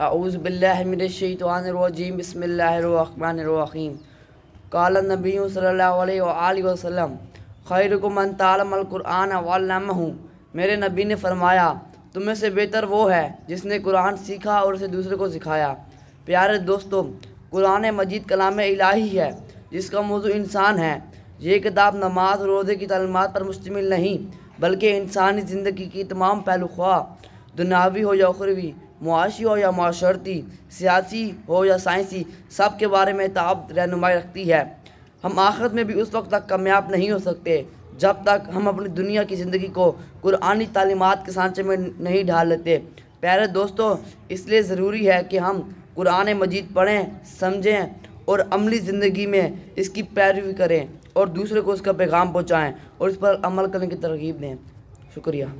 अऊज़बिल्लिमिनशैतवानरजीम बसमीम काल नबी वसल्लम खैर मन तालमकुरान वालम हूँ मेरे नबी ने फरमाया तुम्हें से बेहतर वो है जिसने कुरान सीखा और उसे दूसरे को सिखाया प्यारे दोस्तों कुरान मजीद कलाम इलाही है जिसका मौजू इंसान है ये किताब नमाज रोज़े की तलमात पर मुश्तमिल नहीं बल्कि इंसानी ज़िंदगी की तमाम पहलू ख्वा दुनावी हो या उखरवी मुआशी हो या माशरती सियासी हो या साइंसी सब के बारे में ताब रहनुमाई रखती है हम आखिरत में भी उस वक्त तक कामयाब नहीं हो सकते जब तक हम अपनी दुनिया की ज़िंदगी को कुरानी तालीमत के सांचे में नहीं ढाल लेते प्यारे दोस्तों इसलिए ज़रूरी है कि हम कुरान मजीद पढ़ें समझें और अमली ज़िंदगी में इसकी पैरवी करें और दूसरे को उसका पैगाम पहुँचाएँ और इस पर अमल करने की तरगीब दें शुक्रिया